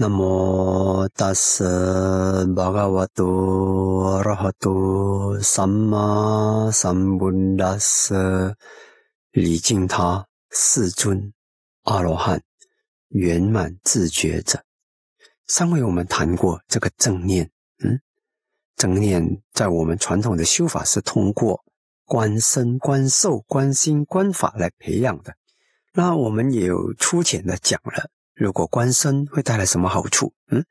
那么，大师巴嘎瓦多拉哈多萨玛萨布达舍，离敬他世尊阿罗汉圆满自觉者，上回我们谈过这个正念，嗯，正念在我们传统的修法是通过观身、观受、观心、观法来培养的，那我们也有粗浅的讲了。如果观身会带来什么好处？嗯，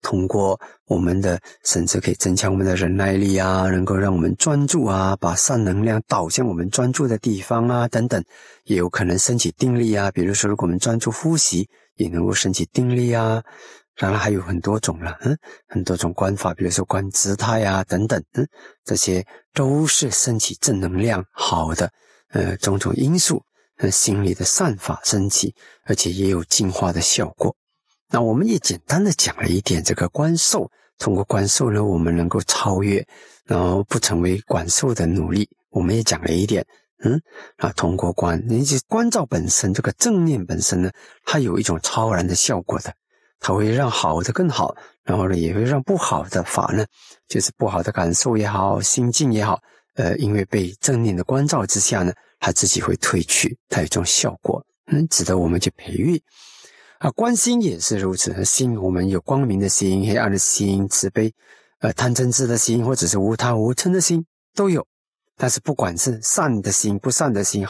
通过我们的身至可以增强我们的忍耐力啊，能够让我们专注啊，把善能量导向我们专注的地方啊，等等，也有可能升起定力啊。比如说，如果我们专注呼吸，也能够升起定力啊。当然还有很多种了，嗯，很多种观法，比如说观姿态啊等等，嗯，这些都是升起正能量好的，呃，种种因素。心里的善法升起，而且也有净化的效果。那我们也简单的讲了一点这个观受，通过观受呢，我们能够超越，然后不成为管受的努力。我们也讲了一点，嗯，啊，通过观，以及观照本身，这个正念本身呢，它有一种超然的效果的，它会让好的更好，然后呢，也会让不好的法呢，就是不好的感受也好，心境也好，呃，因为被正念的关照之下呢。它自己会退去，它有种效果，嗯，值得我们去培育。啊，关心也是如此。心，我们有光明的心、黑暗的心、慈悲，呃，贪嗔痴的心，或者是无贪无嗔的心都有。但是，不管是善的心、不善的心，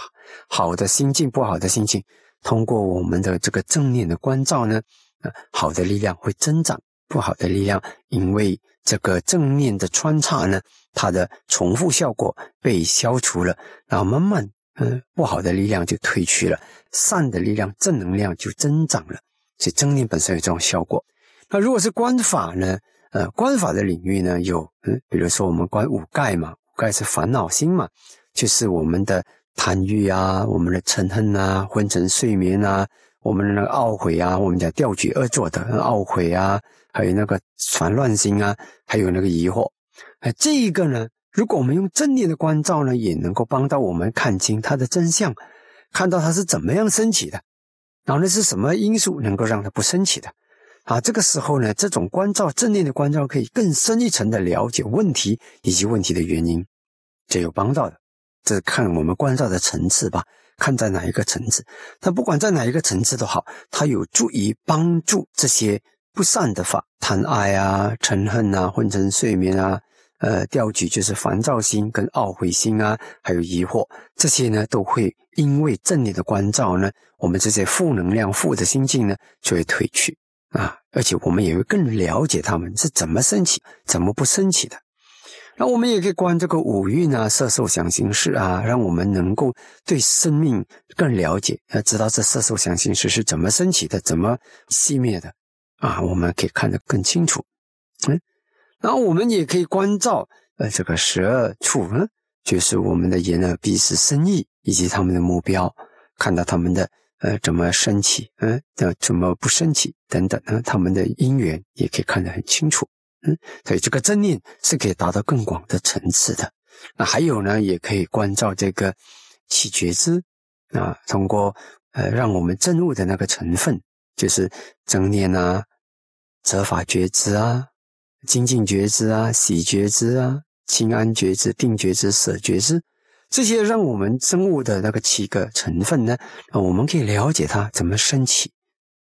好的心境、不好的心境，通过我们的这个正念的关照呢，啊，好的力量会增长，不好的力量，因为这个正面的穿插呢，它的重复效果被消除了，然后慢慢。嗯，不好的力量就退去了，善的力量、正能量就增长了，所以正念本身有这种效果。那如果是观法呢？呃，观法的领域呢，有嗯，比如说我们观五盖嘛，五盖是烦恼心嘛，就是我们的贪欲啊，我们的嗔恨啊，昏沉睡眠啊，我们的那个懊悔啊，我们讲掉举恶作的懊悔啊，还有那个烦乱心啊，还有那个疑惑。哎，这一个呢？如果我们用正念的观照呢，也能够帮到我们看清它的真相，看到它是怎么样升起的，然后呢是什么因素能够让它不升起的？啊，这个时候呢，这种观照正念的观照可以更深一层的了解问题以及问题的原因，这有帮到的。这是看我们关照的层次吧，看在哪一个层次。但不管在哪一个层次都好，它有助于帮助这些不善的法，贪爱啊、嗔恨啊、昏沉睡眠啊。呃，调举就是烦躁心、跟懊悔心啊，还有疑惑这些呢，都会因为正念的关照呢，我们这些负能量、负的心境呢，就会褪去啊，而且我们也会更了解他们是怎么升起、怎么不升起的。那我们也可以观这个五蕴啊、色受想行识啊，让我们能够对生命更了解，要知道这色受想行识是怎么升起的、怎么熄灭的啊，我们可以看得更清楚。嗯。然后我们也可以关照，呃，这个十二处，呢，就是我们的眼、耳、鼻、舌、身、意以及他们的目标，看到他们的，呃，怎么升起，嗯，怎么不升起，等等，嗯，他们的因缘也可以看得很清楚，嗯，所以这个正念是可以达到更广的层次的。那还有呢，也可以关照这个起觉知，啊，通过，呃，让我们增悟的那个成分，就是正念啊，责法觉知啊。精进觉知啊，喜觉知啊，清安觉知、定觉知、舍觉知，这些让我们生物的那个七个成分呢，啊，我们可以了解它怎么升起，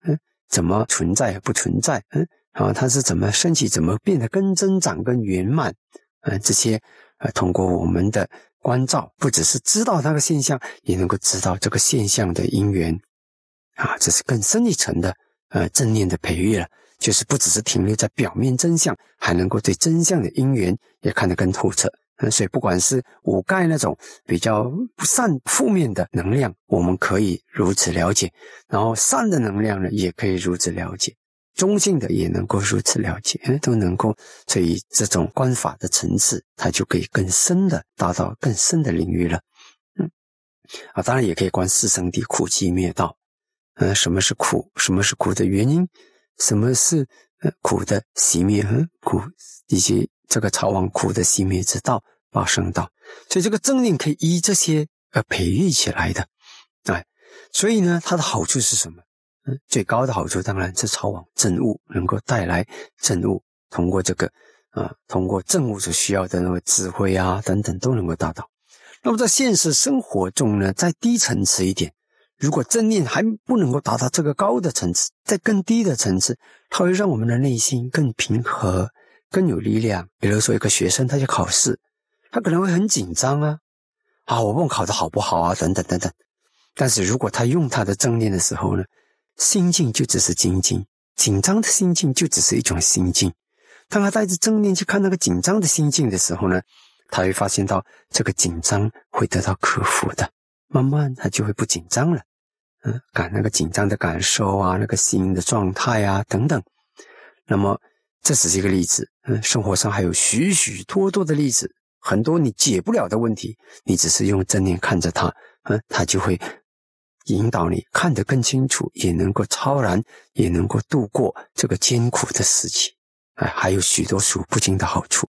嗯，怎么存在不存在，嗯，啊，它是怎么升起，怎么变得更增长更圆满，嗯，这些啊，通过我们的关照，不只是知道那个现象，也能够知道这个现象的因缘，啊，这是更深一层的呃正念的培育了。就是不只是停留在表面真相，还能够对真相的因缘也看得更透彻。所以，不管是五盖那种比较不善负面的能量，我们可以如此了解；然后善的能量呢，也可以如此了解，中性的也能够如此了解，都能够。所以，这种观法的层次，它就可以更深的达到更深的领域了。嗯，啊，当然也可以观四圣谛、苦集灭道。嗯，什么是苦？什么是苦的原因？什么是呃苦的熄灭？嗯，苦以及这个超亡苦的熄灭之道、发生道，所以这个正念可以依这些而培育起来的，哎，所以呢，它的好处是什么？嗯，最高的好处当然是超亡正悟能够带来正悟，通过这个啊，通过正悟所需要的那个智慧啊等等都能够达到。那么在现实生活中呢，再低层次一点。如果正念还不能够达到这个高的层次，在更低的层次，它会让我们的内心更平和、更有力量。比如说，一个学生他去考试，他可能会很紧张啊，啊，我问考的好不好啊，等等等等。但是如果他用他的正念的时候呢，心境就只是精进，紧张的心境就只是一种心境。当他带着正念去看那个紧张的心境的时候呢，他会发现到这个紧张会得到克服的，慢慢他就会不紧张了。嗯，感那个紧张的感受啊，那个心的状态啊，等等。那么，这只是一个例子。嗯，生活上还有许许多多的例子，很多你解不了的问题，你只是用正念看着它，嗯，它就会引导你看得更清楚，也能够超然，也能够度过这个艰苦的时期。哎，还有许多数不清的好处。